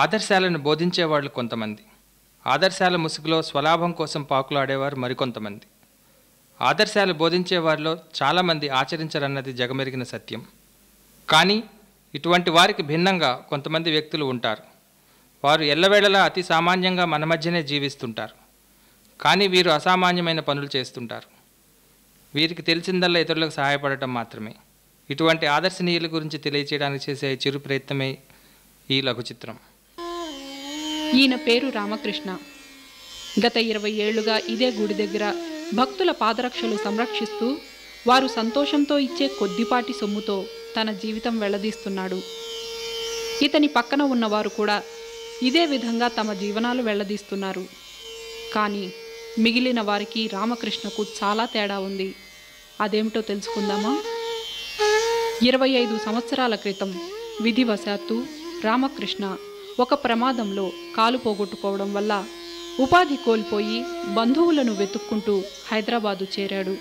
ఆదర్శాలను బోధించేవాళ్ళు కొంతమంది ఆదర్శాల ముసుగులో స్వలాభం కోసం పాకులాడేవారు మరికొంతమంది ఆదర్శాలు బోధించే వారిలో చాలామంది ఆచరించరన్నది జగమెరిగిన సత్యం కానీ ఇటువంటి వారికి భిన్నంగా కొంతమంది వ్యక్తులు ఉంటారు వారు ఎల్లవేళలా అతి సామాన్యంగా మన మధ్యనే జీవిస్తుంటారు కానీ వీరు అసామాన్యమైన పనులు చేస్తుంటారు వీరికి తెలిసిందల్లా ఇతరులకు సహాయపడటం మాత్రమే ఇటువంటి ఆదర్శనీయుల గురించి తెలియచేయడానికి చేసే చిరు ప్రయత్నమే ఈ లఘు చిత్రం ఈయన పేరు రామకృష్ణ గత ఇరవై ఏళ్లుగా ఇదే గుడి దగ్గర భక్తుల పాదరక్షలు సంరక్షిస్తూ వారు సంతోషంతో ఇచ్చే కొద్దిపాటి సొమ్ముతో తన జీవితం వెళ్లదీస్తున్నాడు ఇతని పక్కన ఉన్నవారు కూడా ఇదే విధంగా తమ జీవనాలు వెళ్లదీస్తున్నారు కానీ మిగిలిన వారికి రామకృష్ణకు చాలా తేడా ఉంది అదేమిటో తెలుసుకుందామా ఇరవై ఐదు సంవత్సరాల క్రితం విధివశాత్తు రామకృష్ణ ఒక ప్రమాదంలో కాలు పోగొట్టుకోవడం వల్ల ఉపాధి కోల్పోయి బంధువులను వెతుక్కుంటూ హైదరాబాదు చేరాడు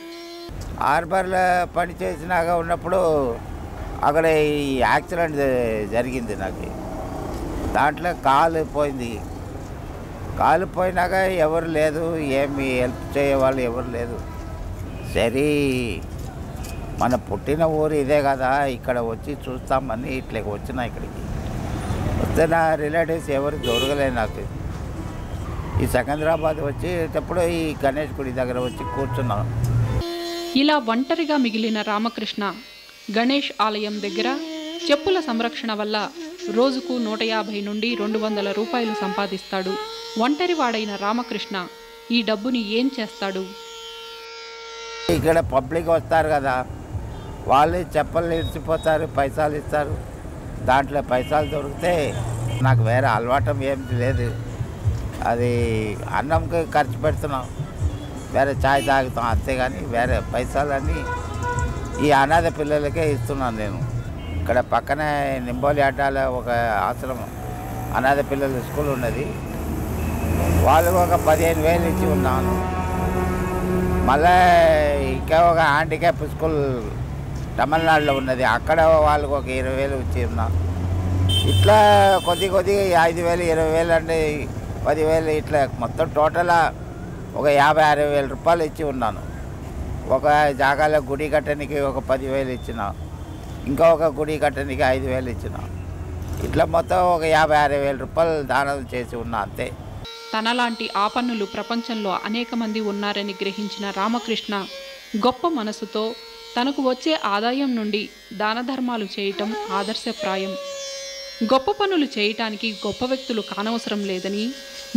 హార్బర్లో పనిచేసినాక ఉన్నప్పుడు అక్కడ ఈ యాక్సిడెంట్ జరిగింది నాకు దాంట్లో కాలు పోయింది కాలు పోయినాక ఎవరు లేదు ఏమి హెల్ప్ చేయవాళ్ళు ఎవరు లేదు సరే మన పుట్టిన ఊరు ఇదే కదా ఇక్కడ వచ్చి చూస్తామని ఇట్లా వచ్చిన ఇక్కడికి వస్తే నా రిలేటివ్స్ ఎవరు దొరకలేదు నాకు ఈ సికింద్రాబాద్ వచ్చేటప్పుడు ఈ గణేష్ గుడి దగ్గర వచ్చి కూర్చున్నాను ఇలా ఒంటరిగా మిగిలిన రామకృష్ణ గణేష్ ఆలయం దగ్గర చెప్పుల సంరక్షణ వల్ల రోజుకు నూట యాభై నుండి రెండు వందల రూపాయలు సంపాదిస్తాడు ఒంటరివాడైన రామకృష్ణ ఈ డబ్బుని ఏం చేస్తాడు ఇక్కడ పబ్లిక్ వస్తారు కదా వాళ్ళు చెప్పలు ఇచ్చిపోతారు పైసలు ఇస్తారు దాంట్లో పైసలు దొరికితే నాకు వేరే అలవాటం ఏమి లేదు అది అన్నంకి ఖర్చు పెడుతున్నాం వేరే ఛాయ్ తాగుతాం కానీ వేరే పైసలని ఈ అనాథ పిల్లలకే ఇస్తున్నాను నేను ఇక్కడ పక్కనే నింబోలి ఆటాల ఒక ఆశ్రమం అనాథ పిల్లల స్కూల్ ఉన్నది వాళ్ళకు ఒక పదిహేను వేలు ఇచ్చి ఉన్నాను మళ్ళీ ఇంకా ఒక హ్యాండిక్యాప్ స్కూల్ తమిళనాడులో ఉన్నది అక్కడ వాళ్ళకు ఒక ఇరవై వేలు ఇచ్చిన్నాం ఇట్లా కొద్ది కొద్దిగా ఐదు వేలు ఇరవై వేలు అంటే పదివేలు ఇట్లా మొత్తం టోటల్ ఒక యాభై అరవై వేల రూపాయలు ఇచ్చి ఉన్నాను ఒక జాగాలో గుడి కట్టడానికి ఒక పదివేలు ఇచ్చిన ఇంకా ఒక గుడి కట్టడానికి ఐదు వేలు ఇచ్చిన ఇట్లా మొత్తం ఒక యాభై అరవై వేల రూపాయలు దానం చేసి ఉన్నా అంతే తనలాంటి ఆపన్నులు ప్రపంచంలో అనేక మంది ఉన్నారని గ్రహించిన రామకృష్ణ గొప్ప మనసుతో తనకు వచ్చే ఆదాయం నుండి దానధర్మాలు చేయటం ఆదర్శప్రాయం గొప్ప పనులు చేయటానికి గొప్ప వ్యక్తులు కానవసరం లేదని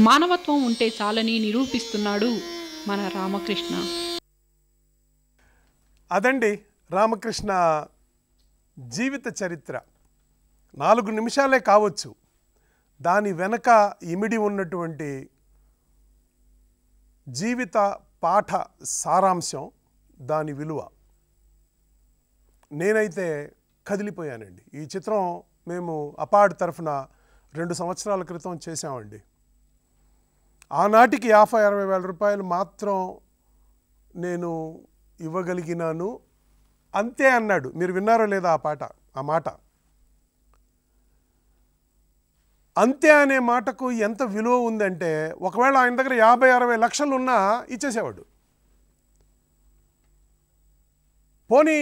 మానవత్వం ఉంటే చాలని నిరూపిస్తున్నాడు మన రామకృష్ణ అదండి రామకృష్ణ జీవిత చరిత్ర నాలుగు నిమిషాలే కావచ్చు దాని వెనక ఇమిడి ఉన్నటువంటి జీవిత పాఠ సారాంశం దాని విలువ నేనైతే కదిలిపోయానండి ఈ చిత్రం మేము అపార్డ్ తరఫున రెండు సంవత్సరాల క్రితం చేసామండి ఆనాటికి యాభై అరవై వేల రూపాయలు మాత్రం నేను ఇవ్వగలిగినాను అంతే అన్నాడు మీరు విన్నారో లేదా ఆ పాట ఆ మాట అంతే అనే మాటకు ఎంత విలువ ఉందంటే ఒకవేళ ఆయన దగ్గర యాభై అరవై లక్షలు ఉన్నా ఇచ్చేసేవాడు పోనీ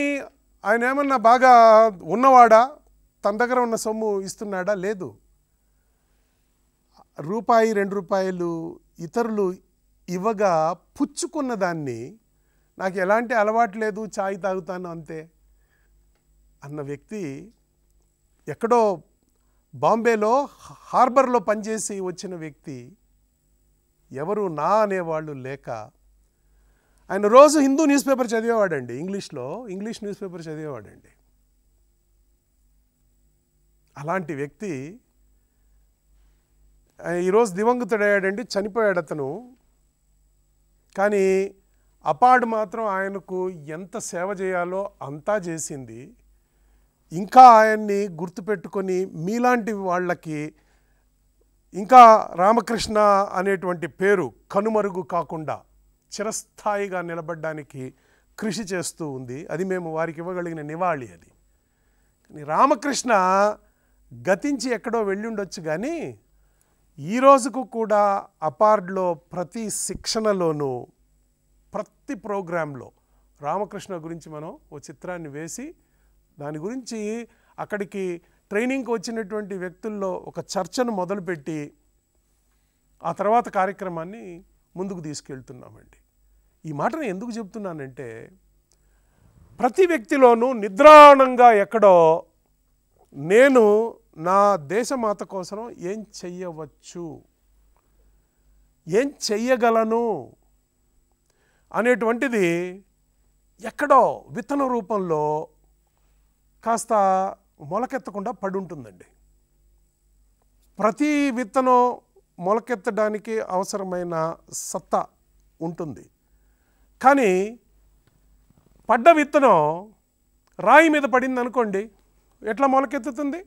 ఆయన ఏమన్నా బాగా ఉన్నవాడా తన దగ్గర ఉన్న సొమ్ము ఇస్తున్నాడా లేదు రూపాయి రెండు రూపాయలు ఇతరులు ఇవ్వగా పుచ్చుకున్న దాన్ని నాకు ఎలాంటి అలవాటు లేదు ఛాయ్ తాగుతాను అంతే అన్న వ్యక్తి ఎక్కడో బాంబేలో హార్బర్లో పనిచేసి వచ్చిన వ్యక్తి ఎవరు నా అనేవాళ్ళు లేక ఆయన రోజు హిందూ న్యూస్ పేపర్ చదివేవాడండి ఇంగ్లీష్లో ఇంగ్లీష్ న్యూస్ పేపర్ చదివేవాడండి అలాంటి వ్యక్తి ఈరోజు దివంగతుడయ్యాడండి చనిపోయాడు అతను కానీ అపాడ్ మాత్రం ఆయనకు ఎంత సేవ చేయాలో అంతా చేసింది ఇంకా ఆయన్ని గుర్తుపెట్టుకొని మీలాంటి వాళ్ళకి ఇంకా రామకృష్ణ అనేటువంటి పేరు కనుమరుగు కాకుండా చిరస్థాయిగా నిలబడ్డానికి కృషి చేస్తూ ఉంది అది మేము వారికి ఇవ్వగలిగిన నివాళి అది కానీ రామకృష్ణ గతించి ఎక్కడో వెళ్ళుండొచ్చు కానీ ఈ రోజుకు కూడా అపార్డ్లో ప్రతి శిక్షణలోనూ ప్రతి ప్రోగ్రాంలో రామకృష్ణ గురించి మనం ఓ చిత్రాన్ని వేసి దాని గురించి అక్కడికి ట్రైనింగ్కి వచ్చినటువంటి వ్యక్తుల్లో ఒక చర్చను మొదలుపెట్టి ఆ తర్వాత కార్యక్రమాన్ని ముందుకు తీసుకెళ్తున్నామండి ఈ మాటను ఎందుకు చెప్తున్నానంటే ప్రతి వ్యక్తిలోనూ నిద్రాణంగా ఎక్కడో నేను నా దేశమాత కోసం ఏం చెయ్యవచ్చు ఏం చెయ్యగలను అనేటువంటిది ఎక్కడో విత్తన రూపంలో కాస్త మొలకెత్తకుండా పడుంటుందండి ప్రతి విత్తనం మొలకెత్తడానికి అవసరమైన సత్తా ఉంటుంది కానీ పడ్డ విత్తనం రాయి మీద పడింది అనుకోండి ఎట్లా మొలకెత్తుతుంది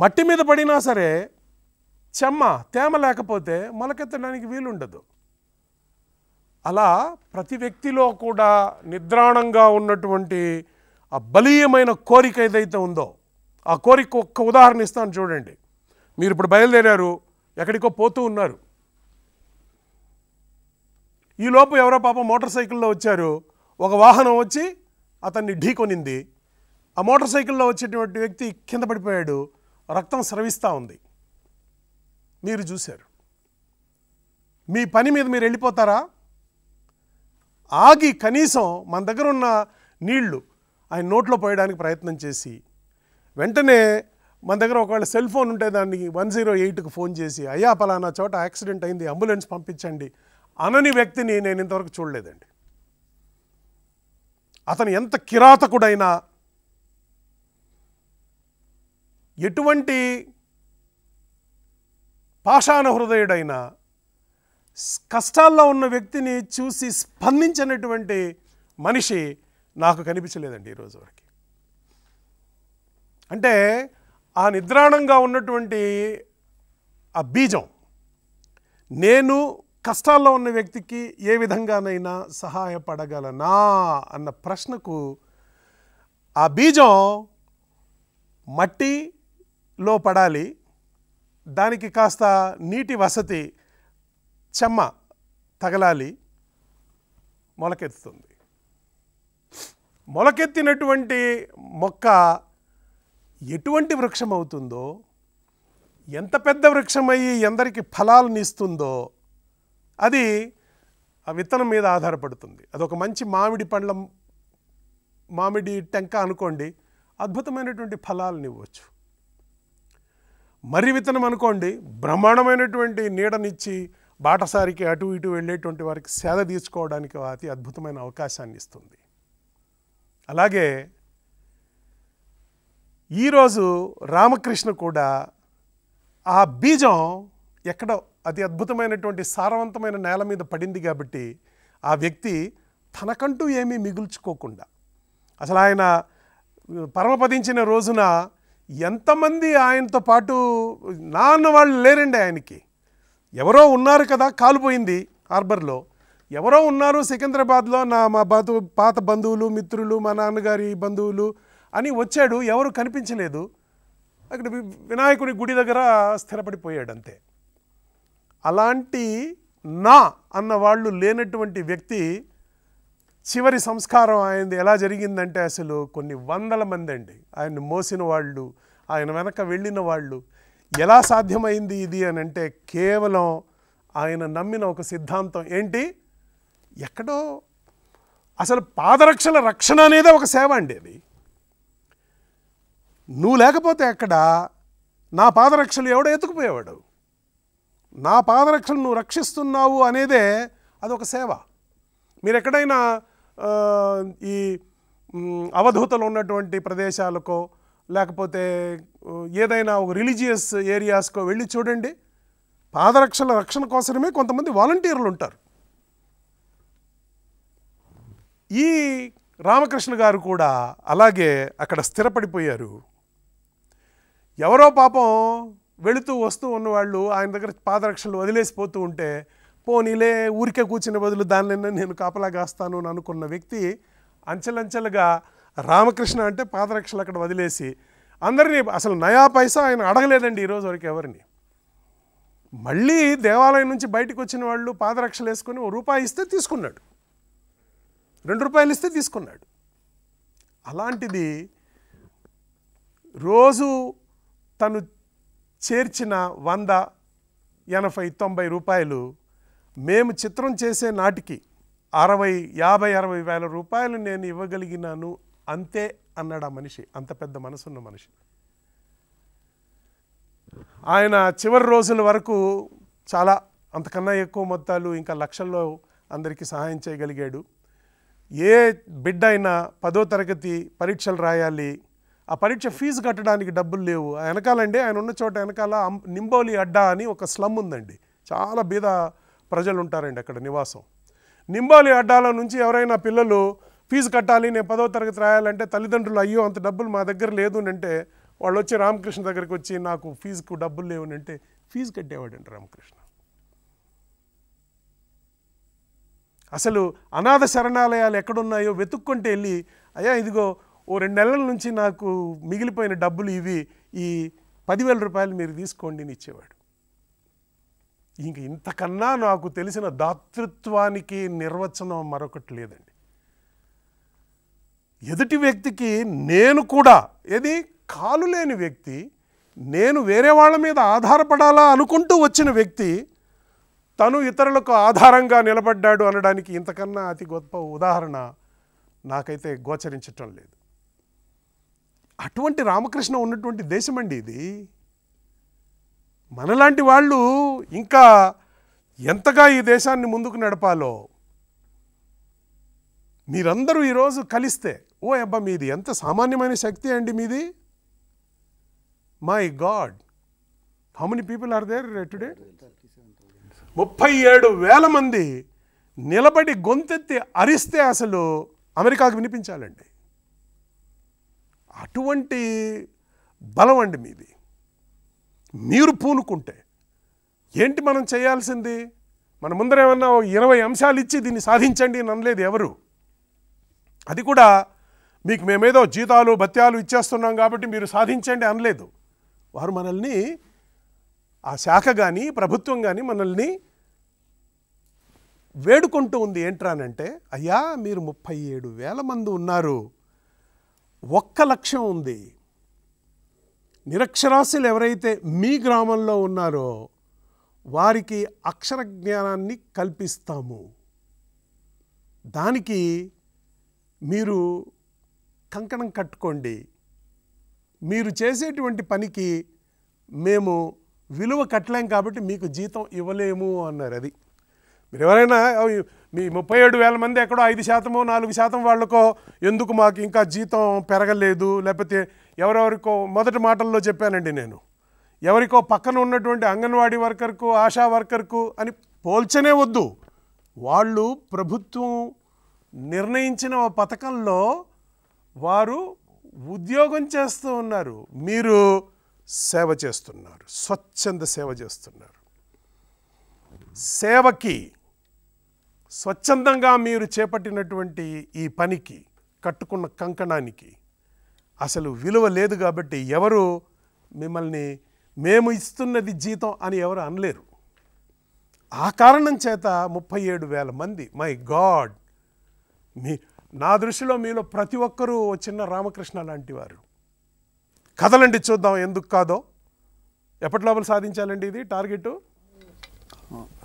మట్టి మీద పడినా సరే చెమ్మ తేమ లేకపోతే మొలకెత్తడానికి వీలుండదు అలా ప్రతి వ్యక్తిలో కూడా నిద్రాణంగా ఉన్నటువంటి ఆ బలీయమైన కోరిక ఏదైతే ఉందో ఆ కోరిక ఒక్క ఉదాహరణ ఇస్తాను చూడండి మీరు ఇప్పుడు బయలుదేరారు ఎక్కడికో పోతూ ఉన్నారు ఈ లోపు ఎవరో పాపం మోటార్ సైకిల్లో వచ్చారు ఒక వాహనం వచ్చి అతన్ని ఢీకొనింది ఆ మోటార్ సైకిల్లో వచ్చేటువంటి వ్యక్తి కింద పడిపోయాడు రక్తం స్రవిస్తూ ఉంది మీరు చూశారు మీ పని మీద మీరు వెళ్ళిపోతారా ఆగి కనీసం మన దగ్గర ఉన్న నీళ్లు ఆయన నోట్లో పోయడానికి ప్రయత్నం చేసి వెంటనే మన దగ్గర ఒకవేళ సెల్ ఫోన్ ఉంటే దాన్ని వన్ జీరో ఎయిట్కి ఫోన్ చేసి అయ్యా పలానా చోట యాక్సిడెంట్ అయింది అంబులెన్స్ పంపించండి అనని వ్యక్తిని నేను ఇంతవరకు చూడలేదండి అతను ఎంత కిరాతకుడైనా ఎటువంటి పాషాణ హృదయుడైనా కష్టాల్లో ఉన్న వ్యక్తిని చూసి స్పందించినటువంటి మనిషి నాకు కనిపించలేదండి ఈరోజు వరకు అంటే ఆ నిద్రాణంగా ఉన్నటువంటి ఆ బీజం నేను కష్టాల్లో ఉన్న వ్యక్తికి ఏ విధంగానైనా సహాయపడగలనా అన్న ప్రశ్నకు ఆ బీజం మట్టిలో పడాలి దానికి కాస్త నీటి వసతి చెమ్మ తగలాలి మొలకెత్తుతుంది మొలకెత్తినటువంటి మొక్క ఎటువంటి వృక్షం అవుతుందో ఎంత పెద్ద వృక్షమయ్యి ఎందరికి ఫలాలను ఇస్తుందో అది ఆ విత్తనం మీద ఆధారపడుతుంది అదొక మంచి మామిడి పండ్ల మామిడి టెంక అనుకోండి అద్భుతమైనటువంటి ఫలాలను ఇవ్వచ్చు మరి విత్తనం అనుకోండి బ్రహ్మాండమైనటువంటి నీడనిచ్చి బాటసారికి అటు ఇటు వెళ్ళేటువంటి వారికి సేద తీర్చుకోవడానికి అతి అద్భుతమైన అవకాశాన్ని ఇస్తుంది అలాగే ఈరోజు రామకృష్ణ కూడా ఆ బీజం ఎక్కడో అతి అద్భుతమైనటువంటి సారవంతమైన నేల మీద పడింది కాబట్టి ఆ వ్యక్తి తనకంటూ ఏమీ మిగుల్చుకోకుండా అసలు ఆయన పరమపదించిన రోజున ఎంతమంది ఆయనతో పాటు నాన్న వాళ్ళు లేరండి ఆయనకి ఎవరో ఉన్నారు కదా కాలిపోయింది హార్బర్లో ఎవరో ఉన్నారు సికింద్రాబాద్లో నా మా బాతు పాత బంధువులు మిత్రులు మా నాన్నగారి బంధువులు అని వచ్చాడు ఎవరు కనిపించలేదు అక్కడ వినాయకుడి గుడి దగ్గర స్థిరపడిపోయాడు అంతే అలాంటి నా అన్నవాళ్ళు లేనటువంటి వ్యక్తి చివరి సంస్కారం ఆయనది ఎలా జరిగిందంటే అసలు కొన్ని వందల మంది అండి ఆయన్ని మోసిన వాళ్ళు ఆయన వెనక వెళ్ళిన వాళ్ళు ఎలా సాధ్యమైంది ఇది అని అంటే కేవలం ఆయన నమ్మిన ఒక సిద్ధాంతం ఏంటి ఎక్కడో అసలు పాదరక్షల రక్షణ అనేదే ఒక సేవ అండి అది నువ్వు లేకపోతే ఎక్కడ నా పాదరక్షలు ఎవడో ఎత్తుకుపోయేవాడు నా పాదరక్షలు నువ్వు రక్షిస్తున్నావు అనేదే అదొక సేవ మీరు ఎక్కడైనా ఈ అవధూతలు ఉన్నటువంటి ప్రదేశాలకో లేకపోతే ఏదైనా ఒక రిలీజియస్ ఏరియాస్కో వెళ్ళి చూడండి పాదరక్షల రక్షణ కోసమే కొంతమంది వాలంటీర్లు ఉంటారు ఈ రామకృష్ణ గారు కూడా అలాగే అక్కడ స్థిరపడిపోయారు ఎవరో పాపం వెళుతూ వస్తూ ఉన్నవాళ్ళు ఆయన దగ్గర పాదరక్షలు వదిలేసిపోతూ ఉంటే పోనీలే ఊరికే కూర్చుని బదులు దానిలో నేను కాపలా కాస్తాను అని అనుకున్న వ్యక్తి అంచెలంచెలుగా రామకృష్ణ అంటే పాదరక్షలు అక్కడ వదిలేసి అందరినీ అసలు నయా పైసా ఆయన అడగలేదండి ఈరోజు వరకు ఎవరిని మళ్ళీ దేవాలయం నుంచి బయటకు వచ్చిన వాళ్ళు పాదరక్షలు వేసుకొని ఓ రూపాయి ఇస్తే తీసుకున్నాడు రెండు రూపాయలు ఇస్తే తీసుకున్నాడు అలాంటిది రోజు తను చేర్చిన వంద ఎనభై తొంభై రూపాయలు మేము చిత్రం చేసే నాటికి అరవై యాభై అరవై వేల రూపాయలు నేను ఇవ్వగలిగినాను అంతే అన్నాడు ఆ మనిషి అంత పెద్ద మనసున్న మనిషి ఆయన చివరి రోజుల వరకు చాలా అంతకన్నా ఎక్కువ మొత్తాలు ఇంకా లక్షల్లో అందరికీ సహాయం చేయగలిగాడు ఏ బిడ్డ అయినా పదో తరగతి పరీక్షలు రాయాలి ఆ పరీక్ష ఫీజు కట్టడానికి డబ్బులు లేవు వెనకాలండి ఆయన ఉన్న చోట వెనకాల నింబౌలి అడ్డా అని ఒక స్లమ్ ఉందండి చాలా బీద ప్రజలు ఉంటారండి అక్కడ నివాసం నింబోలి అడ్డాల నుంచి ఎవరైనా పిల్లలు ఫీజు కట్టాలి నేను పదో తరగతి రాయాలంటే తల్లిదండ్రులు అయ్యో అంత డబ్బులు మా దగ్గర లేదు అంటే వాళ్ళు వచ్చి రామకృష్ణ దగ్గరికి వచ్చి నాకు ఫీజుకు డబ్బులు లేవు అంటే ఫీజు కట్టేవాడండి రామకృష్ణ అసలు అనాథ శరణాలయాలు ఎక్కడున్నాయో వెతుక్కుంటే వెళ్ళి అయ్యా ఇదిగో ఓ రెండు నెలల నుంచి నాకు మిగిలిపోయిన డబ్బులు ఇవి ఈ పదివేల రూపాయలు మీరు తీసుకోండి అని ఇచ్చేవాడు ఇంక ఇంతకన్నా నాకు తెలిసిన దాతృత్వానికి నిర్వచనం మరొకటి లేదండి ఎదుటి వ్యక్తికి నేను కూడా ఏది కాలు లేని వ్యక్తి నేను వేరే వాళ్ళ మీద ఆధారపడాలా అనుకుంటూ వచ్చిన వ్యక్తి తను ఇతరులకు ఆధారంగా నిలబడ్డాడు అనడానికి ఇంతకన్నా అతి గొప్ప ఉదాహరణ నాకైతే గోచరించటం లేదు అటువంటి రామకృష్ణ ఉన్నటువంటి దేశం అండి ఇది మనలాంటి వాళ్ళు ఇంకా ఎంతగా ఈ దేశాన్ని ముందుకు నడపాలో మీరందరూ ఈరోజు కలిస్తే ఓ అబ్బా మీది ఎంత సామాన్యమైన శక్తి అండి మీది my god how many people are there today ముప్పై ఏడు వేల మంది నిలబడి గొంతెత్తి అరిస్తే అసలు అమెరికాకు వినిపించాలండి అటువంటి బలం అండి మీది మీరు పూనుకుంటే ఏంటి మనం చేయాల్సింది మన ముందరేమన్నా ఇరవై అంశాలు ఇచ్చి దీన్ని సాధించండి అని అనలేదు ఎవరు అది కూడా మీకు మేమేదో జీతాలు భత్యాలు ఇచ్చేస్తున్నాం కాబట్టి మీరు సాధించండి అనలేదు వారు మనల్ని ఆ శాఖ కానీ ప్రభుత్వం కానీ మనల్ని వేడుకుంటూ ఉంది ఏంట్రానంటే అయ్యా మీరు ముప్పై ఏడు వేల మంది ఉన్నారు ఒక్క లక్ష్యం ఉంది నిరక్షరాస్యులు ఎవరైతే మీ గ్రామంలో ఉన్నారో వారికి అక్షర జ్ఞానాన్ని కల్పిస్తాము దానికి మీరు కంకణం కట్టుకోండి మీరు చేసేటువంటి పనికి మేము విలువ కట్టలేం కాబట్టి మీకు జీతం ఇవ్వలేము అన్నారు అది మీరు ఎవరైనా మీ ముప్పై ఏడు వేల మంది ఎక్కడో ఐదు శాతము నాలుగు శాతం వాళ్ళకో ఎందుకు మాకు ఇంకా జీతం పెరగలేదు లేకపోతే ఎవరెవరికో మొదటి మాటల్లో చెప్పానండి నేను ఎవరికో పక్కన ఉన్నటువంటి అంగన్వాడీ వర్కర్కు ఆశా వర్కర్కు అని పోల్చనే వద్దు వాళ్ళు ప్రభుత్వం నిర్ణయించిన పథకంలో వారు ఉద్యోగం చేస్తూ ఉన్నారు మీరు సేవ చేస్తున్నారు స్వచ్ఛంద సేవ చేస్తున్నారు సేవకి స్వచ్ఛందంగా మీరు చేపట్టినటువంటి ఈ పనికి కట్టుకున్న కంకణానికి అసలు విలువ లేదు కాబట్టి ఎవరు మిమ్మల్ని మేము ఇస్తున్నది జీతం అని ఎవరు అనలేరు ఆ కారణం చేత ముప్పై ఏడు వేల మంది మై గాడ్ మీ నా దృష్టిలో మీలో ప్రతి ఒక్కరూ చిన్న రామకృష్ణ లాంటి వారు కథలండి చూద్దాం ఎందుకు కాదో ఎప్పటి లోపల సాధించాలండి ఇది టార్గెట్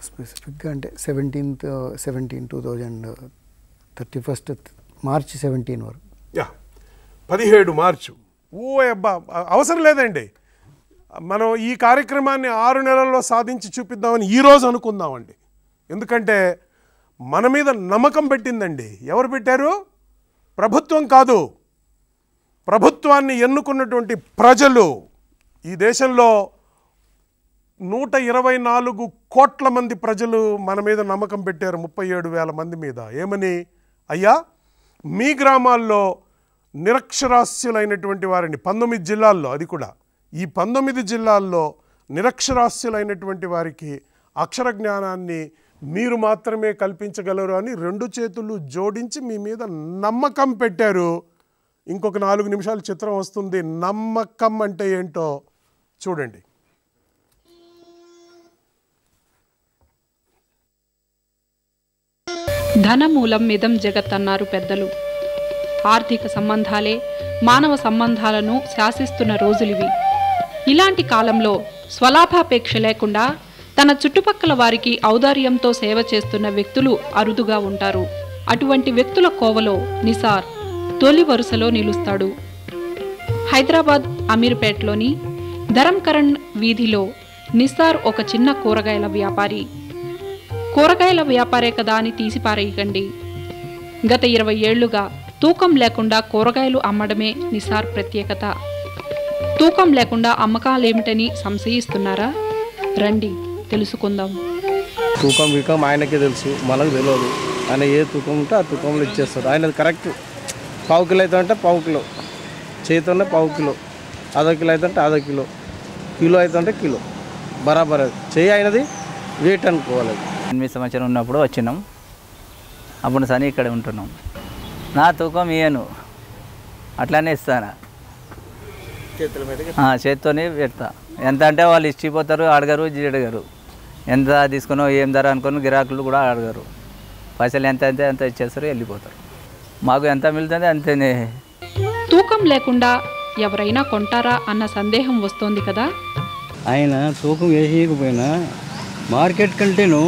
స్పెసిఫిక్గా అంటే seventeenth seventeen two thousand thirty first March seventeen వరకు యా పదిహేడు మార్చు ఓ అబ్బా అవసరం లేదండి మనం ఈ కార్యక్రమాన్ని ఆరు నెలల్లో సాధించి చూపిద్దామని ఈరోజు అనుకుందామండి ఎందుకంటే మన మీద నమ్మకం పెట్టిందండి ఎవరు పెట్టారు ప్రభుత్వం కాదు ప్రభుత్వాన్ని ఎన్నుకున్నటువంటి ప్రజలు ఈ దేశంలో నూట ఇరవై నాలుగు కోట్ల మంది ప్రజలు మన మీద నమ్మకం పెట్టారు ముప్పై ఏడు వేల మంది మీద ఏమని అయ్యా మీ గ్రామాల్లో నిరక్షరాస్యులైనటువంటి వారిని పంతొమ్మిది జిల్లాల్లో అది కూడా ఈ పంతొమ్మిది జిల్లాల్లో నిరక్షరాస్యులైనటువంటి వారికి అక్షర జ్ఞానాన్ని మీరు మాత్రమే కల్పించగలరు అని రెండు చేతులు జోడించి మీ మీద నమ్మకం పెట్టారు ఇంకొక నాలుగు నిమిషాలు చిత్రం వస్తుంది నమ్మకం అంటే ఏంటో చూడండి ధనమూలం మిదం జగత్ అన్నారు పెద్దలు ఆర్థిక సంబంధాలే మానవ సంబంధాలను శాసిస్తున్న రోజులివి ఇలాంటి కాలంలో స్వలాభాపేక్ష లేకుండా తన చుట్టుపక్కల వారికి ఔదార్యంతో సేవ చేస్తున్న వ్యక్తులు అరుదుగా ఉంటారు అటువంటి వ్యక్తుల కోవలో నిసార్ తొలి వరుసలో నిలుస్తాడు హైదరాబాద్ అమీర్పేట్లోని ధరంకరణ్ వీధిలో నిసార్ ఒక చిన్న కూరగాయల వ్యాపారి కూరగాయల వ్యాపారే కదా అని తీసిపారేయకండి గత ఇరవై ఏళ్లుగా తూకం లేకుండా కూరగాయలు అమ్మడమే నిసార్ ప్రత్యేకత తూకం లేకుండా అమ్మకాలేమిటని సంశయిస్తున్నారా రండి తెలుసుకుందాం తూకం వికం ఆయనకే తెలుసు మనకు తెలియదు ఆయన ఏ తూకం ఉంటే ఆ తూకంలో ఇచ్చేస్తారు ఆయన కరెక్ట్ పావు కిలో అయితే అంటే పావు కిలో చేతితోనే పావు కిలో అదో కిలో అయితే అంటే అదో కిలో కిలో అయితే అంటే కిలో బరాబర్ చేయి అయినది వెయిట్ అనుకోవాలి ఎనిమిది సంవత్సరం ఉన్నప్పుడు వచ్చినాం అప్పుడు సని ఇక్కడ ఉంటున్నాం నా తూకం ఇయను అట్లానే ఇస్తాను చేతితోనే పెడతా ఎంత అంటే వాళ్ళు ఇచ్చిపోతారు అడగరు జీడగరు ఎంత తీసుకున్నావు ఏం ధర అనుకుని గిరాకులు కూడా అడగరు పైసలు ఎంత అంతే ఎంత ఇచ్చేస్తారు వెళ్ళిపోతారు మాకు ఎంత మిగులుతుంది అంతేనే తూకం లేకుండా ఎవరైనా కొంటారా అన్న సందేహం వస్తోంది కదా ఆయన తూకం వేసిపోయినా మార్కెట్ కంటేను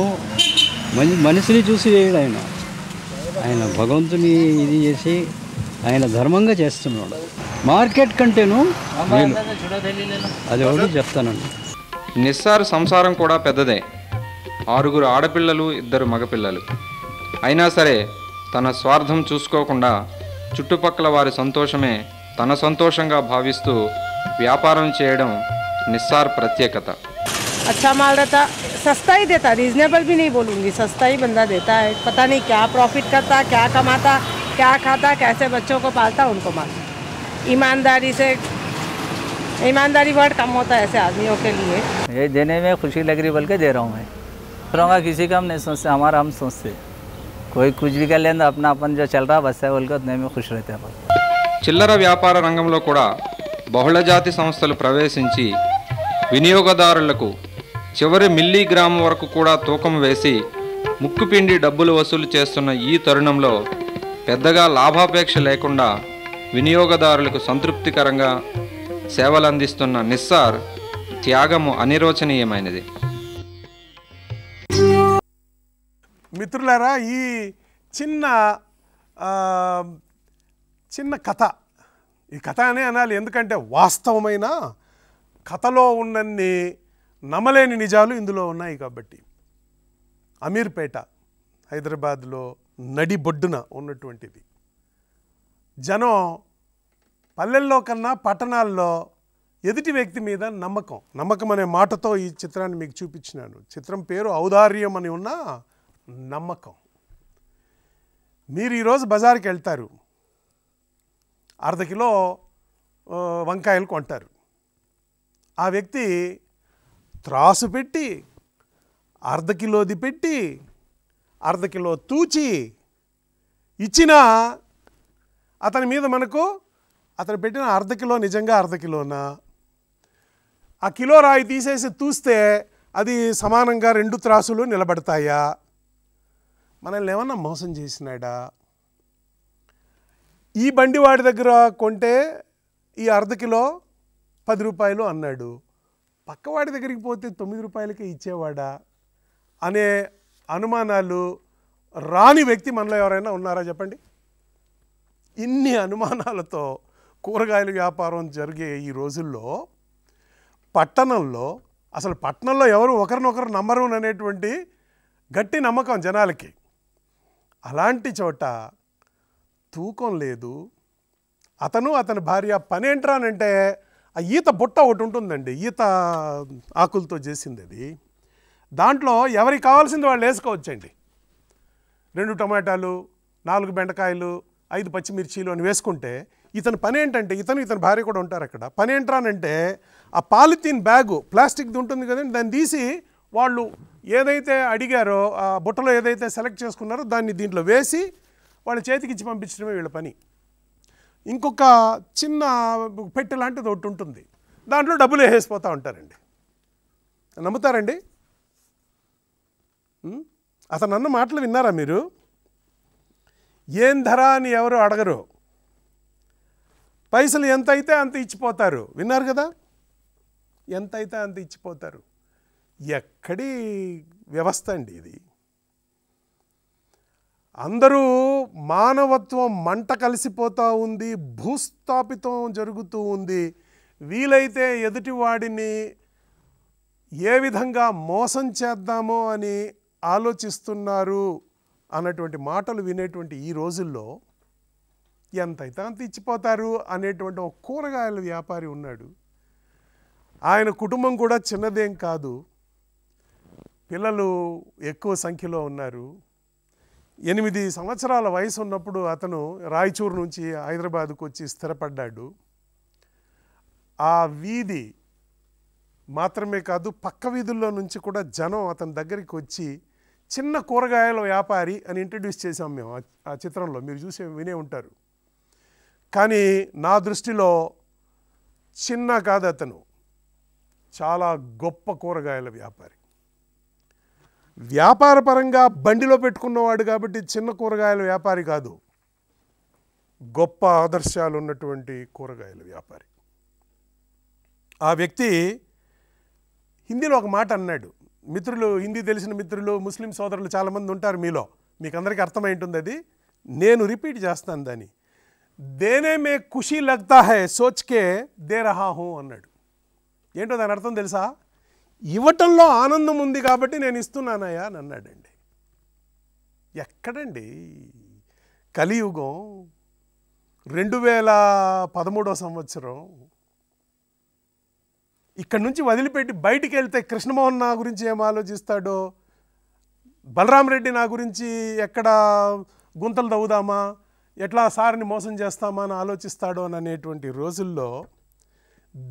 మనిషిని చూసి చేయడు ఆయన ఆయన భగవంతుని ఇది చేసి ఆయన ధర్మంగా చేస్తున్నాడు మార్కెట్ కంటేను నేను అది ఒకటి చెప్తానండి నిస్సార్ సంసారం కూడా పెద్దదే ఆరుగురు ఆడపిల్లలు ఇద్దరు మగపిల్లలు అయినా సరే తన స్వార్థం చూసుకోకుండా చుట్టుపక్కల వారి సంతోషమే తన సంతోషంగా భావిస్తూ వ్యాపారం చేయడం నిస్సార్ ప్రత్యేకత अच्छा सस्ता ही देता रीजनेबल भी नहीं बोलूँगी सस्ता ही बंदा देता है पता नहीं क्या प्रॉफिट करता क्या कमाता क्या खाता कैसे बच्चों को पालता उनको मालूम ईमानदारी से ईमानदारी वर्ड कम होता है ऐसे आदमियों के लिए ये देने में खुशी लग रही बोल के दे रहा हूँ मैं किसी का हम नहीं सोचते हमारा हम सोचते कोई कुछ भी कर ले तो अपना अपन जो चल रहा बस है बोलकर उतने में खुश रहते हैं चिल्लर व्यापार रंग में बहुजाति संस्थल ప్రవేశించి विनियोगदार చివరి మిల్లీగ్రామ్ వరకు కూడా తూకం వేసి ముక్కుపిండి డబ్బులు వసూలు చేస్తున్న ఈ తరుణంలో పెద్దగా లాభాపేక్ష లేకుండా వినియోగదారులకు సంతృప్తికరంగా సేవలందిస్తున్న నిస్సార్ త్యాగము అనిరోచనీయమైనది మిత్రులారా ఈ చిన్న చిన్న కథ ఈ కథ అనే అనాలి ఎందుకంటే వాస్తవమైన కథలో ఉన్నన్ని నమ్మలేని నిజాలు ఇందులో ఉన్నాయి కాబట్టి అమీర్పేట హైదరాబాద్లో నడి బొడ్డున ఉన్నటువంటిది జనం పల్లెల్లో కన్నా పట్టణాల్లో ఎదుటి వ్యక్తి మీద నమ్మకం నమ్మకం అనే మాటతో ఈ చిత్రాన్ని మీకు చూపించినాను చిత్రం పేరు ఔదార్యం అని ఉన్న నమ్మకం మీరు ఈరోజు బజార్కి వెళ్తారు అర్ధ కిలో వంకాయలు కొంటారు ఆ వ్యక్తి త్రాసు పెట్టి అర్ధ కిలోది పెట్టి అర్ధ కిలో తూచి ఇచ్చినా అతని మీద మనకు అతను పెట్టిన అర్ధ కిలో నిజంగా అర్ధ కిలోనా ఆ కిలో రాయి తీసేసి చూస్తే అది సమానంగా రెండు త్రాసులు నిలబడతాయా మనల్ని ఏమన్నా మోసం చేసినాడా ఈ బండి వాడి దగ్గర కొంటే ఈ అర్ధ కిలో పది రూపాయలు అన్నాడు పక్కవాడి దగ్గరికి పోతే తొమ్మిది రూపాయలకే ఇచ్చేవాడా అనే అనుమానాలు రాని వ్యక్తి మనలో ఎవరైనా ఉన్నారా చెప్పండి ఇన్ని అనుమానాలతో కూరగాయల వ్యాపారం జరిగే ఈ రోజుల్లో పట్టణంలో అసలు పట్టణంలో ఎవరు ఒకరినొకరు నమ్మరు అనేటువంటి గట్టి నమ్మకం జనాలకి అలాంటి చోట తూకం లేదు అతను అతని భార్య పనేంట్రానంటే ఆ ఈత బుట్ట ఒకటి ఉంటుందండి ఈత ఆకులతో చేసింది అది దాంట్లో ఎవరికి కావాల్సింది వాళ్ళు వేసుకోవచ్చండి రెండు టమాటాలు నాలుగు బెండకాయలు ఐదు పచ్చిమిర్చీలు అని వేసుకుంటే ఇతని పని ఏంటంటే ఇతను ఇతని భార్య కూడా ఉంటారు అక్కడ పని ఏంట్రానంటే ఆ పాలిథీన్ బ్యాగు ప్లాస్టిక్ది ఉంటుంది కదండి దాన్ని తీసి వాళ్ళు ఏదైతే అడిగారో ఆ బుట్టలో ఏదైతే సెలెక్ట్ చేసుకున్నారో దాన్ని దీంట్లో వేసి వాళ్ళ చేతికి ఇచ్చి పంపించడమే వీళ్ళ పని ఇంకొక చిన్న పెట్టె లాంటిది ఒకటి ఉంటుంది దాంట్లో డబ్బులు వేసేసిపోతూ ఉంటారండి నమ్ముతారండి అతను అన్న మాటలు విన్నారా మీరు ఏం ధర అని ఎవరు అడగరు పైసలు ఎంత అయితే అంత ఇచ్చిపోతారు విన్నారు కదా ఎంత అయితే అంత ఇచ్చిపోతారు ఎక్కడి వ్యవస్థ అండి ఇది అందరూ మానవత్వం మంట కలిసిపోతూ ఉంది భూస్థాపితం జరుగుతూ ఉంది వీలైతే ఎదుటి వాడిని ఏ విధంగా మోసం చేద్దామో అని ఆలోచిస్తున్నారు అన్నటువంటి మాటలు వినేటువంటి ఈ రోజుల్లో ఎంతైతే అంత ఇచ్చిపోతారు అనేటువంటి ఒక కూరగాయల వ్యాపారి ఉన్నాడు ఆయన కుటుంబం కూడా చిన్నదేం కాదు పిల్లలు ఎక్కువ సంఖ్యలో ఉన్నారు ఎనిమిది సంవత్సరాల వయసు ఉన్నప్పుడు అతను రాయచూరు నుంచి హైదరాబాద్కు వచ్చి స్థిరపడ్డాడు ఆ వీధి మాత్రమే కాదు పక్క వీధుల్లో నుంచి కూడా జనం అతని దగ్గరికి వచ్చి చిన్న కూరగాయల వ్యాపారి అని ఇంట్రడ్యూస్ చేసాం మేము ఆ చిత్రంలో మీరు చూసే వినే ఉంటారు కానీ నా దృష్టిలో చిన్న కాదు అతను చాలా గొప్ప కూరగాయల వ్యాపారి వ్యాపారపరంగా బండిలో పెట్టుకున్నవాడు కాబట్టి చిన్న కూరగాయల వ్యాపారి కాదు గొప్ప ఆదర్శాలు ఉన్నటువంటి కూరగాయల వ్యాపారి ఆ వ్యక్తి హిందీలో ఒక మాట అన్నాడు మిత్రులు హిందీ తెలిసిన మిత్రులు ముస్లిం సోదరులు చాలామంది ఉంటారు మీలో మీకు అందరికీ అర్థమై ఉంటుంది అది నేను రిపీట్ చేస్తాను దాన్ని దేనే మే ఖుషీ లగ్తా హై సోచ్కే దే రహా హూ అన్నాడు ఏంటో దాని అర్థం తెలుసా ఇవ్వటంలో ఆనందం ఉంది కాబట్టి నేను ఇస్తున్నానయ్యా అని అన్నాడండి ఎక్కడండి కలియుగం రెండు వేల పదమూడవ సంవత్సరం ఇక్కడ నుంచి వదిలిపెట్టి బయటికి వెళ్తే కృష్ణమోహన్ నా గురించి ఏం ఆలోచిస్తాడో బలరాం రెడ్డి నా గురించి ఎక్కడ గుంతలు తవ్వుదామా ఎట్లా సార్ని మోసం చేస్తామా అని ఆలోచిస్తాడో అనేటువంటి రోజుల్లో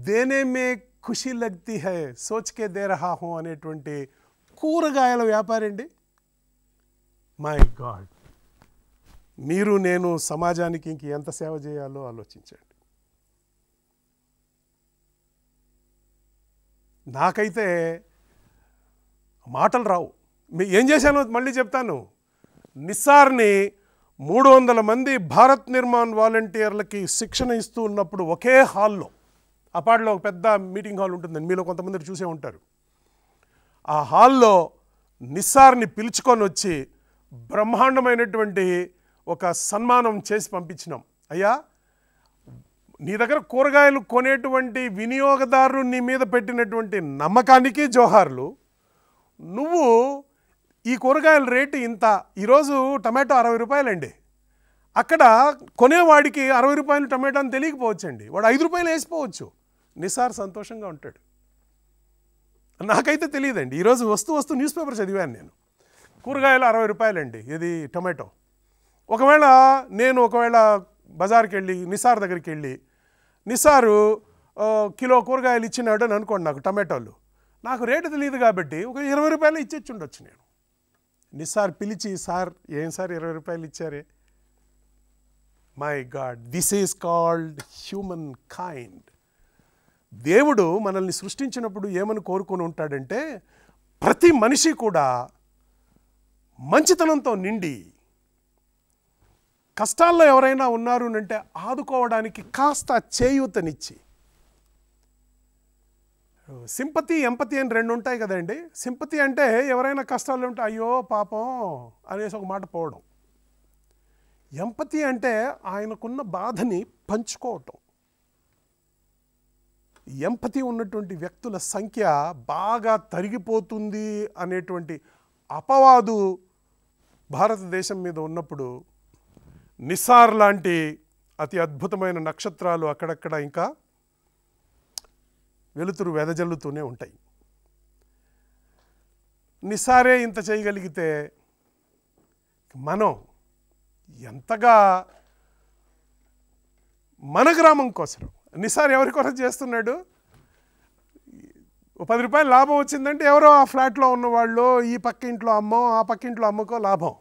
దేనే మేక్ ఖుషి లగ్తి హే సోచ్కే దే రహా హో అనేటువంటి కూరగాయల వ్యాపారండి మై గాడ్ మీరు నేను సమాజానికి ఇంక ఎంత సేవ చేయాలో ఆలోచించండి నాకైతే మాటలు రావు మీ ఏం చేశానో మళ్ళీ చెప్తాను నిస్సార్ని మూడు వందల మంది భారత్ నిర్మాణ్ వాలంటీర్లకి శిక్షణ ఇస్తూ ఉన్నప్పుడు ఒకే హాల్లో అపార్ట్లో ఒక పెద్ద మీటింగ్ హాల్ ఉంటుందండి మీలో కొంతమంది చూసే ఉంటారు ఆ హాల్లో నిస్సార్ని పిలుచుకొని వచ్చి బ్రహ్మాండమైనటువంటి ఒక సన్మానం చేసి పంపించినాం అయ్యా నీ దగ్గర కూరగాయలు కొనేటువంటి వినియోగదారు నీ మీద పెట్టినటువంటి నమ్మకానికి జోహార్లు నువ్వు ఈ కూరగాయల రేటు ఇంత ఈరోజు టమాటో అరవై రూపాయలండి అక్కడ కొనేవాడికి అరవై రూపాయలు టమాటా అని తెలియకపోవచ్చు అండి వాడు ఐదు రూపాయలు వేసిపోవచ్చు నిసార్ సంతోషంగా ఉంటాడు నాకైతే తెలియదండి ఈరోజు వస్తూ వస్తూ న్యూస్ పేపర్ చదివాను నేను కూరగాయలు అరవై రూపాయలండి ఇది టమాటో ఒకవేళ నేను ఒకవేళ బజార్కి వెళ్ళి నిసార్ దగ్గరికి వెళ్ళి నిసారు కిలో కూరగాయలు ఇచ్చినాడు అని అనుకోండి నాకు టమాటోలు నాకు రేటు తెలియదు కాబట్టి ఒక ఇరవై రూపాయలు ఇచ్చేచ్చుండొచ్చు నేను నిస్సార్ పిలిచి సార్ ఏం సార్ ఇరవై రూపాయలు ఇచ్చారే my god this is called human kind దేవుడు మనల్ని సృష్టించినప్పుడు ఏమని కోరుకొని ఉంటాడంటే ప్రతి మనిషి కూడా మంచితనంతో నిండి కష్టాల్లో ఎవరైనా ఉన్నారు అంటే ఆదుకోవడానికి కాస్త చేయూతనిచ్చి సింపతి ఎంపతి అని రెండు ఉంటాయి కదండి సింపతి అంటే ఎవరైనా కష్టాలు ఉంటే అయ్యో పాపం అనేసి ఒక మాట పోవడం ఎంపతి అంటే ఆయనకున్న బాధని పంచుకోవటం ఎంపతి ఉన్నటువంటి వ్యక్తుల సంఖ్య బాగా తరిగిపోతుంది అనేటువంటి అపవాదు భారతదేశం మీద ఉన్నప్పుడు నిసార్ లాంటి అతి అద్భుతమైన నక్షత్రాలు అక్కడక్కడ ఇంకా వెలుతురు వెదజల్లుతూనే ఉంటాయి నిసారే ఇంత చేయగలిగితే మనం ఎంతగా మన గ్రామం కోసం నిసార్ ఎవరి కోసం చేస్తున్నాడు పది రూపాయలు లాభం వచ్చిందంటే ఎవరో ఆ ఫ్లాట్లో ఉన్నవాళ్ళు ఈ పక్క ఇంట్లో అమ్మో ఆ పక్క ఇంట్లో అమ్మకో లాభం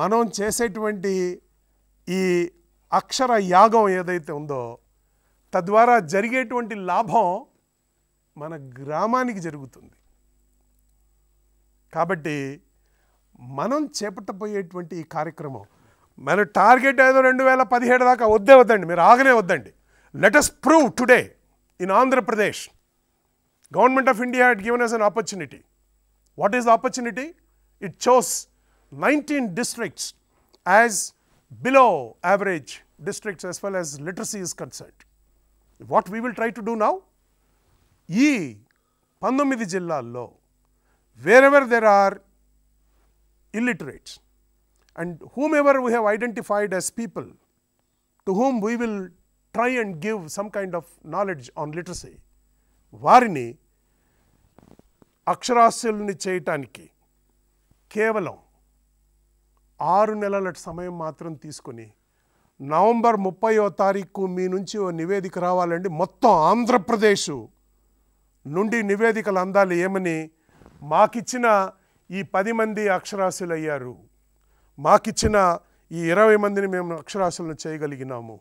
మనం చేసేటువంటి ఈ అక్షర యాగం ఏదైతే ఉందో తద్వారా జరిగేటువంటి లాభం మన గ్రామానికి జరుగుతుంది కాబట్టి మనం చేపట్టబోయేటువంటి ఈ కార్యక్రమం మన టార్గెట్ ఏదో రెండు వేల పదిహేడు దాకా వద్దే వద్దండి మీరు ఆగనే వద్దండి let us prove today in Andhra Pradesh government of India had given us an opportunity what is the opportunity it chose nineteen districts as below average districts as well as literacy is concerned what we will try to do now ఈ పంతొమ్మిది జిల్లాల్లో wherever there are illiterates and whomever we have identified as people to whom we will try and give some kind of knowledge on literacy వారిని అక్షరాస్యుల్ని చేయటానికి కేవలం ఆరు నెలల సమయం మాత్రం తీసుకొని నవంబర్ ముప్పయో తారీఖు మీ నుంచి ఓ నివేదిక రావాలండి మొత్తం ఆంధ్రప్రదేశ్ నుండి నివేదికలు అందాలి ఏమని మాకిచ్చిన ఈ పది మంది అక్షరాస్యులు అయ్యారు మాకిచ్చిన ఈ ఇరవై మందిని మేము అక్షరాస్యులను చేయగలిగినాము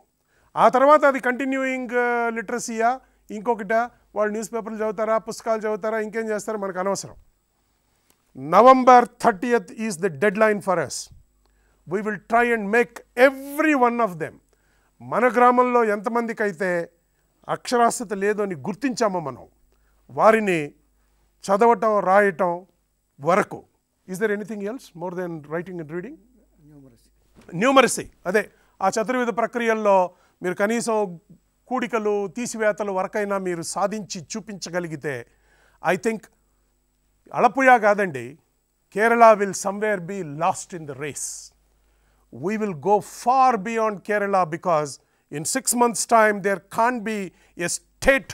ఆ తర్వాత అది కంటిన్యూయింగ్ లిటరసీయా ఇంకొకట వాళ్ళు న్యూస్ పేపర్లు చదువుతారా పుస్తకాలు చదువుతారా ఇంకేం చేస్తారో మనకు అనవసరం November thirtieth is the deadline for us we will try and make every one of them మన గ్రామంలో ఎంతమందికి అయితే అక్షరాస్యత లేదు అని గుర్తించామో మనం వారిని చదవటం రాయటం వరకు is there anything else more than writing and reading numeracy అదే ఆ చతుర్విధ ప్రక్రియల్లో మీరు కనీసం కూడికలు తీసివేతలు వరకైనా మీరు సాధించి చూపించగలిగితే ఐ థింక్ అలపుయా కాదండి Kerala will somewhere be lost in the race we will go far beyond Kerala because in six months time there can be a state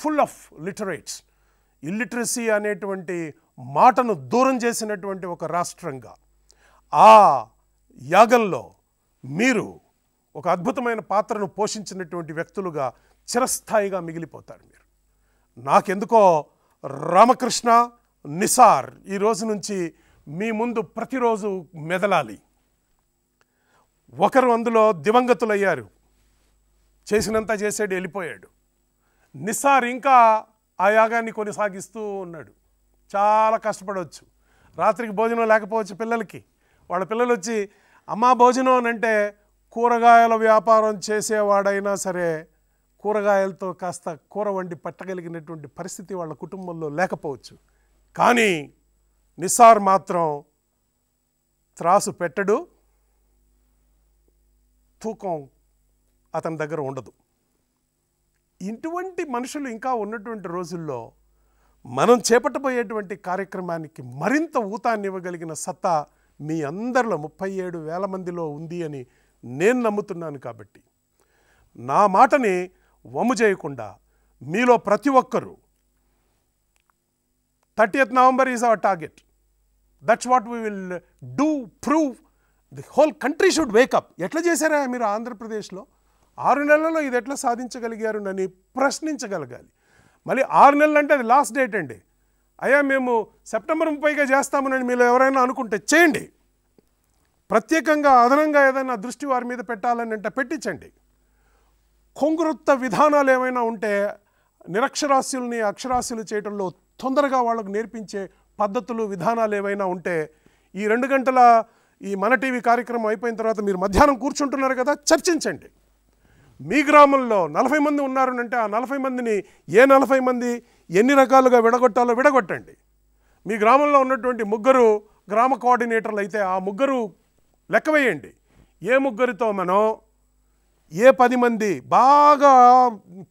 full of literates illiteracy అనేటువంటి మాటను దూరం చేసినటువంటి ఒక రాష్ట్రంగా ఆ యాగంలో మీరు ఒక అద్భుతమైన పాత్రను పోషించినటువంటి వ్యక్తులుగా చిరస్థాయిగా మిగిలిపోతారు మీరు నాకెందుకో రామకృష్ణ నిసార్ ఈ రోజు నుంచి మీ ముందు ప్రతిరోజు మెదలాలి ఒకరు అందులో దివంగతులయ్యారు చేసినంత చేసాడు వెళ్ళిపోయాడు నిస్సార్ ఇంకా ఆ యాగాన్ని కొనసాగిస్తూ ఉన్నాడు చాలా కష్టపడవచ్చు రాత్రికి భోజనం లేకపోవచ్చు పిల్లలకి వాళ్ళ పిల్లలు వచ్చి అమ్మా భోజనం అని అంటే కూరగాయల వ్యాపారం చేసేవాడైనా సరే కూరగాయలతో కాస్త కూర వండి పట్టగలిగినటువంటి పరిస్థితి వాళ్ళ కుటుంబంలో లేకపోవచ్చు కానీ నిసార్ మాత్రం త్రాసు పెట్టడు తూకం అతని దగ్గర ఉండదు ఇటువంటి మనుషులు ఇంకా ఉన్నటువంటి రోజుల్లో మనం చేపట్టబోయేటువంటి కార్యక్రమానికి మరింత ఊతాన్ని ఇవ్వగలిగిన సత్తా మీ అందరిలో ముప్పై ఏడు వేల మందిలో ఉంది అని నేను నమ్ముతున్నాను కాబట్టి నా మాటని వము చేయకుండా మీలో ప్రతి ఒక్కరూ thirtieth November is our target that's what we will do prove the whole country should wake up ఎట్లా చేశారా మీరు ఆంధ్రప్రదేశ్లో ఆరు నెలల్లో ఇది ఎట్లా సాధించగలిగారు అని ప్రశ్నించగలగాలి మళ్ళీ ఆరు నెలలు అంటే అది లాస్ట్ డేట్ అండి అయ్యా మేము సెప్టెంబర్ ముప్పైగా చేస్తామని మీరు ఎవరైనా అనుకుంటే చేయండి ప్రత్యేకంగా అదనంగా ఏదైనా దృష్టి వారి మీద పెట్టాలని అంటే పెట్టించండి కొంగురుత్త విధానాలు ఏమైనా ఉంటే నిరక్షరాస్యుల్ని అక్షరాస్యులు చేయడంలో తొందరగా వాళ్ళకు నేర్పించే పద్ధతులు విధానాలు ఏవైనా ఉంటే ఈ రెండు గంటల ఈ మన టీవీ కార్యక్రమం అయిపోయిన తర్వాత మీరు మధ్యాహ్నం కూర్చుంటున్నారు కదా చర్చించండి మీ గ్రామంలో నలభై మంది ఉన్నారని అంటే ఆ నలభై మందిని ఏ నలభై మంది ఎన్ని రకాలుగా విడగొట్టాలో విడగొట్టండి మీ గ్రామంలో ఉన్నటువంటి ముగ్గురు గ్రామ కోఆర్డినేటర్లు అయితే ఆ ముగ్గురు లెక్క వేయండి ఏ ముగ్గురితో మనం ఏ పది మంది బాగా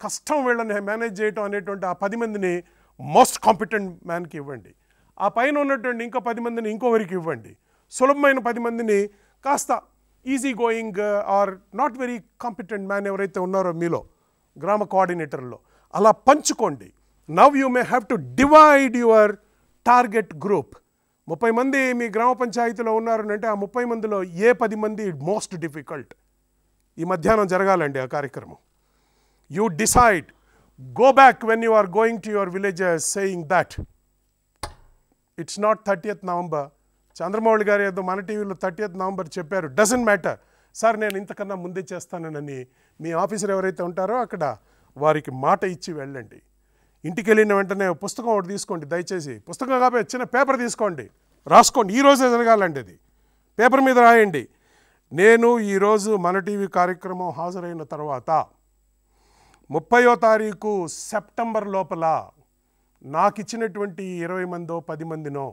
కష్టం వీళ్ళని మేనేజ్ చేయటం అనేటువంటి ఆ పది మందిని మోస్ట్ కాంపిటెంట్ మ్యాన్కి ఇవ్వండి ఆ పైన ఉన్నటువంటి ఇంకో పది మందిని ఇంకోవరికి ఇవ్వండి సులభమైన పది మందిని కాస్త easy going or not very competent man ఎవరైతే ఉన్నారో మీలో గ్రామ కోఆర్డినేటర్లో అలా పంచుకోండి now you may have to divide your target group ముప్పై మంది మీ గ్రామ పంచాయతీలో ఉన్నారు అంటే ఆ ముప్పై మందిలో ఏ పది మంది మోస్ట్ డిఫికల్ట్ ఈ మధ్యాహ్నం జరగాలండి ఆ కార్యక్రమం you decide go back when you are going to your villages saying that it's not thirtieth November Chandramouli garu ఏదో మన టీవీలో థర్టీ నవంబర్ చెప్పారు డజన్ మ్యాటర్ సార్ నేను ఇంతకన్నా ముందే చేస్తానని మీ ఆఫీసర్ ఎవరైతే ఉంటారో అక్కడ వారికి మాట ఇచ్చి వెళ్ళండి ఇంటికి వెళ్ళిన వెంటనే పుస్తకం ఒకటి తీసుకోండి దయచేసి పుస్తకం కాబట్టి చిన్న పేపర్ తీసుకోండి రాసుకోండి ఈరోజే జరగాలండి అది పేపర్ మీద రాయండి నేను ఈరోజు మన టీవీ కార్యక్రమం హాజరైన తర్వాత ముప్పయో తారీఖు సెప్టెంబర్ లోపల నాకు ఇచ్చినటువంటి ఇరవై మందో పది మందినో